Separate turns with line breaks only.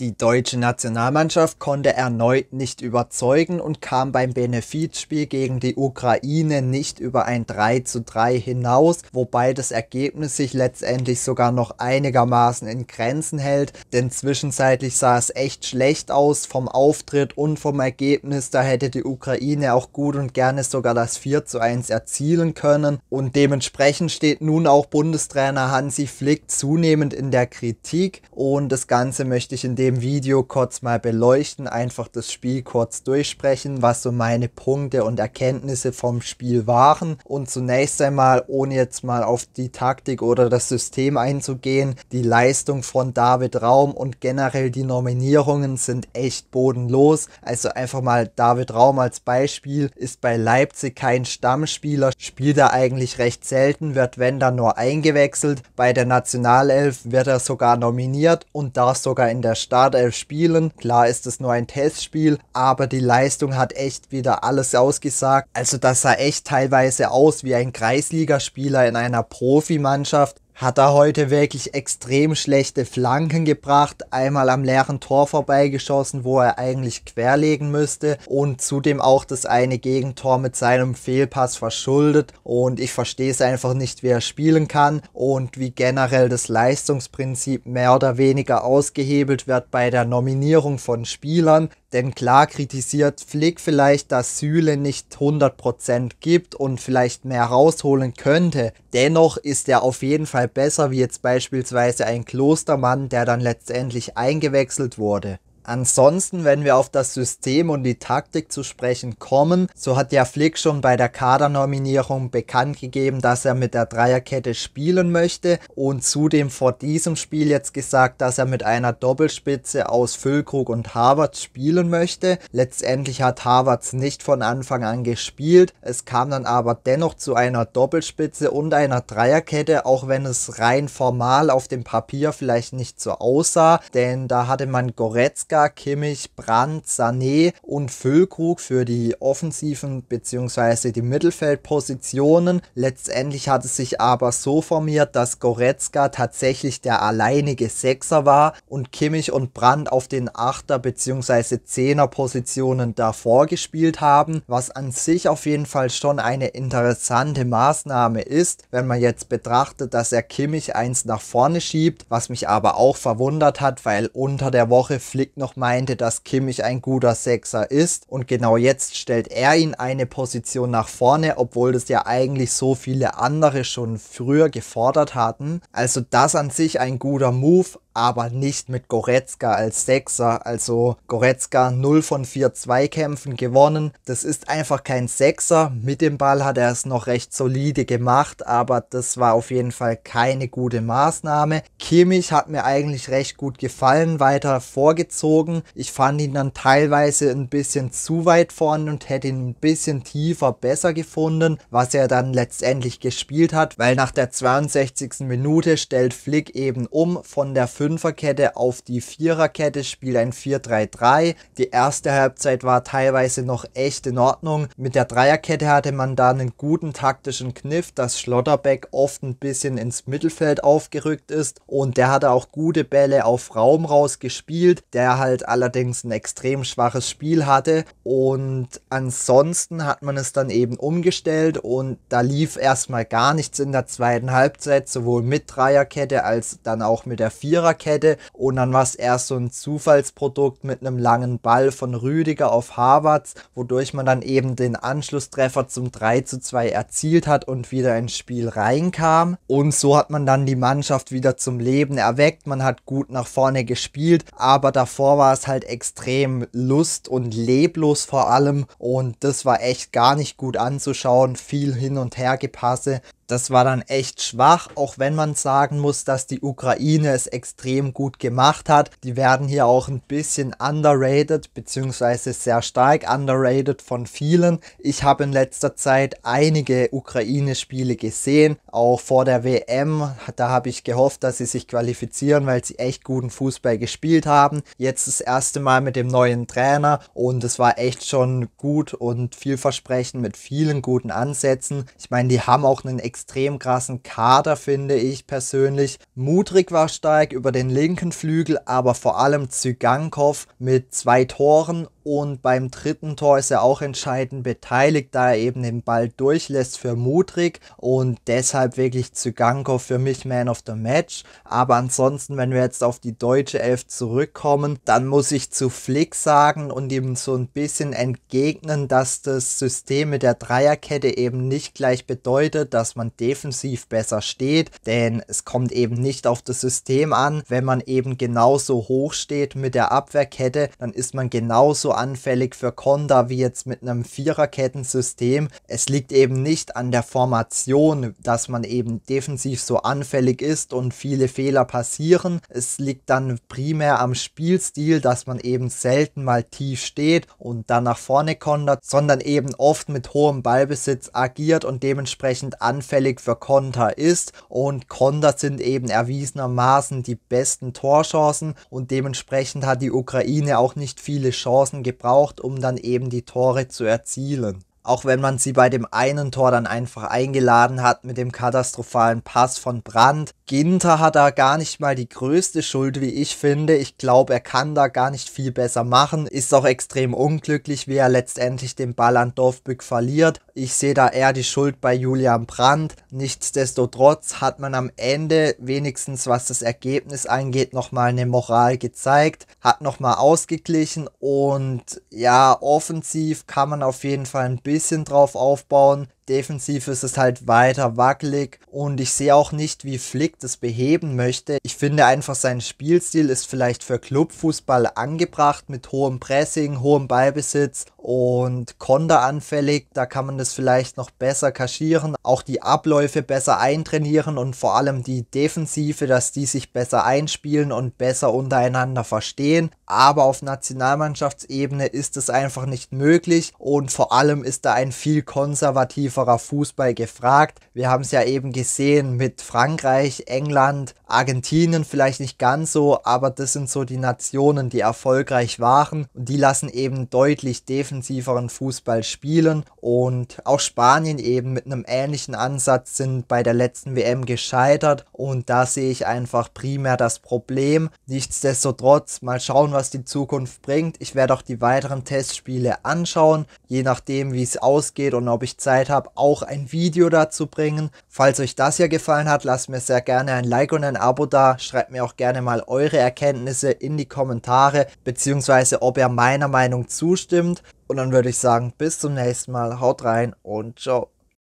Die deutsche Nationalmannschaft konnte erneut nicht überzeugen und kam beim Benefizspiel gegen die Ukraine nicht über ein 3 zu 3 hinaus, wobei das Ergebnis sich letztendlich sogar noch einigermaßen in Grenzen hält, denn zwischenzeitlich sah es echt schlecht aus vom Auftritt und vom Ergebnis, da hätte die Ukraine auch gut und gerne sogar das 4 zu 1 erzielen können und dementsprechend steht nun auch Bundestrainer Hansi Flick zunehmend in der Kritik und das Ganze möchte ich in dem dem Video kurz mal beleuchten, einfach das Spiel kurz durchsprechen, was so meine Punkte und Erkenntnisse vom Spiel waren. Und zunächst einmal, ohne jetzt mal auf die Taktik oder das System einzugehen, die Leistung von David Raum und generell die Nominierungen sind echt bodenlos. Also einfach mal David Raum als Beispiel ist bei Leipzig kein Stammspieler, spielt er eigentlich recht selten, wird wenn dann nur eingewechselt. Bei der Nationalelf wird er sogar nominiert und darf sogar in der Stadt Startelf spielen. Klar ist es nur ein Testspiel, aber die Leistung hat echt wieder alles ausgesagt. Also das sah echt teilweise aus wie ein Kreisligaspieler in einer Profimannschaft hat er heute wirklich extrem schlechte Flanken gebracht, einmal am leeren Tor vorbeigeschossen, wo er eigentlich querlegen müsste und zudem auch das eine Gegentor mit seinem Fehlpass verschuldet und ich verstehe es einfach nicht, wie er spielen kann und wie generell das Leistungsprinzip mehr oder weniger ausgehebelt wird bei der Nominierung von Spielern. Denn klar kritisiert Flick vielleicht, dass Süle nicht 100% gibt und vielleicht mehr rausholen könnte. Dennoch ist er auf jeden Fall besser wie jetzt beispielsweise ein Klostermann, der dann letztendlich eingewechselt wurde. Ansonsten, wenn wir auf das System und die Taktik zu sprechen kommen, so hat ja Flick schon bei der Kadernominierung bekannt gegeben, dass er mit der Dreierkette spielen möchte und zudem vor diesem Spiel jetzt gesagt, dass er mit einer Doppelspitze aus Füllkrug und Harvard spielen möchte. Letztendlich hat Harvard nicht von Anfang an gespielt. Es kam dann aber dennoch zu einer Doppelspitze und einer Dreierkette, auch wenn es rein formal auf dem Papier vielleicht nicht so aussah, denn da hatte man Goretzka Goretzka, Kimmich, Brandt, Sané und Füllkrug für die offensiven bzw. die Mittelfeldpositionen. Letztendlich hat es sich aber so formiert, dass Goretzka tatsächlich der alleinige Sechser war und Kimmich und Brandt auf den Achter- bzw. Zehner-Positionen davor gespielt haben, was an sich auf jeden Fall schon eine interessante Maßnahme ist, wenn man jetzt betrachtet, dass er Kimmich eins nach vorne schiebt, was mich aber auch verwundert hat, weil unter der Woche Flick noch meinte, dass Kimmich ein guter Sechser ist. Und genau jetzt stellt er ihn eine Position nach vorne, obwohl das ja eigentlich so viele andere schon früher gefordert hatten. Also das an sich ein guter Move, aber nicht mit Goretzka als Sechser. Also Goretzka 0 von 4 Zweikämpfen gewonnen. Das ist einfach kein Sechser. Mit dem Ball hat er es noch recht solide gemacht, aber das war auf jeden Fall keine gute Maßnahme. Kimmich hat mir eigentlich recht gut gefallen, weiter vorgezogen. Ich fand ihn dann teilweise ein bisschen zu weit vorne und hätte ihn ein bisschen tiefer besser gefunden, was er dann letztendlich gespielt hat, weil nach der 62. Minute stellt Flick eben um von der 5 Fünferkette auf die Viererkette, spielt ein 4-3-3. Die erste Halbzeit war teilweise noch echt in Ordnung. Mit der Dreierkette hatte man da einen guten taktischen Kniff, dass Schlotterbeck oft ein bisschen ins Mittelfeld aufgerückt ist und der hatte auch gute Bälle auf Raum rausgespielt, der halt allerdings ein extrem schwaches Spiel hatte und ansonsten hat man es dann eben umgestellt und da lief erstmal gar nichts in der zweiten Halbzeit, sowohl mit Dreierkette als dann auch mit der Viererkette. Dreierkette und dann war es erst so ein Zufallsprodukt mit einem langen Ball von Rüdiger auf Havertz, wodurch man dann eben den Anschlusstreffer zum 3 zu 2 erzielt hat und wieder ins Spiel reinkam. Und so hat man dann die Mannschaft wieder zum Leben erweckt. Man hat gut nach vorne gespielt, aber davor war es halt extrem lust- und leblos vor allem. Und das war echt gar nicht gut anzuschauen. Viel hin und her gepasse das war dann echt schwach, auch wenn man sagen muss, dass die Ukraine es extrem gut gemacht hat. Die werden hier auch ein bisschen underrated, beziehungsweise sehr stark underrated von vielen. Ich habe in letzter Zeit einige Ukraine-Spiele gesehen, auch vor der WM. Da habe ich gehofft, dass sie sich qualifizieren, weil sie echt guten Fußball gespielt haben. Jetzt das erste Mal mit dem neuen Trainer und es war echt schon gut und vielversprechend mit vielen guten Ansätzen. Ich meine, die haben auch einen extrem krassen Kader, finde ich persönlich. Mudrik war steig über den linken Flügel, aber vor allem Zygankov mit zwei Toren und beim dritten Tor ist er auch entscheidend beteiligt, da er eben den Ball durchlässt für Mudrik und deshalb wirklich Zyganko für mich Man of the Match. Aber ansonsten, wenn wir jetzt auf die deutsche Elf zurückkommen, dann muss ich zu Flick sagen und ihm so ein bisschen entgegnen, dass das System mit der Dreierkette eben nicht gleich bedeutet, dass man defensiv besser steht, denn es kommt eben nicht auf das System an. Wenn man eben genauso hoch steht mit der Abwehrkette, dann ist man genauso anfällig für Konter wie jetzt mit einem Viererkettensystem. Es liegt eben nicht an der Formation, dass man eben defensiv so anfällig ist und viele Fehler passieren. Es liegt dann primär am Spielstil, dass man eben selten mal tief steht und dann nach vorne kontert, sondern eben oft mit hohem Ballbesitz agiert und dementsprechend anfällig für Konter ist. Und Konter sind eben erwiesenermaßen die besten Torchancen und dementsprechend hat die Ukraine auch nicht viele Chancen gebraucht, um dann eben die Tore zu erzielen auch wenn man sie bei dem einen Tor dann einfach eingeladen hat mit dem katastrophalen Pass von Brandt. Ginter hat da gar nicht mal die größte Schuld, wie ich finde. Ich glaube, er kann da gar nicht viel besser machen. Ist auch extrem unglücklich, wie er letztendlich den Ball an Dorfbück verliert. Ich sehe da eher die Schuld bei Julian Brandt. Nichtsdestotrotz hat man am Ende wenigstens, was das Ergebnis angeht, nochmal eine Moral gezeigt, hat nochmal ausgeglichen und ja, offensiv kann man auf jeden Fall ein bisschen bisschen drauf aufbauen, Defensiv ist es halt weiter wackelig und ich sehe auch nicht, wie Flick das beheben möchte. Ich finde einfach, sein Spielstil ist vielleicht für Clubfußball angebracht mit hohem Pressing, hohem Ballbesitz und konteranfällig. Da kann man das vielleicht noch besser kaschieren, auch die Abläufe besser eintrainieren und vor allem die Defensive, dass die sich besser einspielen und besser untereinander verstehen. Aber auf Nationalmannschaftsebene ist es einfach nicht möglich und vor allem ist da ein viel konservativer tapferer Fußball gefragt. Wir haben es ja eben gesehen mit Frankreich, England, Argentinien vielleicht nicht ganz so, aber das sind so die Nationen, die erfolgreich waren und die lassen eben deutlich defensiveren Fußball spielen und auch Spanien eben mit einem ähnlichen Ansatz sind bei der letzten WM gescheitert und da sehe ich einfach primär das Problem. Nichtsdestotrotz mal schauen, was die Zukunft bringt. Ich werde auch die weiteren Testspiele anschauen, je nachdem wie es ausgeht und ob ich Zeit habe habe, auch ein Video dazu bringen. Falls euch das hier gefallen hat, lasst mir sehr gerne ein Like und ein Abo da. Schreibt mir auch gerne mal eure Erkenntnisse in die Kommentare, beziehungsweise ob ihr meiner Meinung zustimmt. Und dann würde ich sagen, bis zum nächsten Mal. Haut rein und ciao.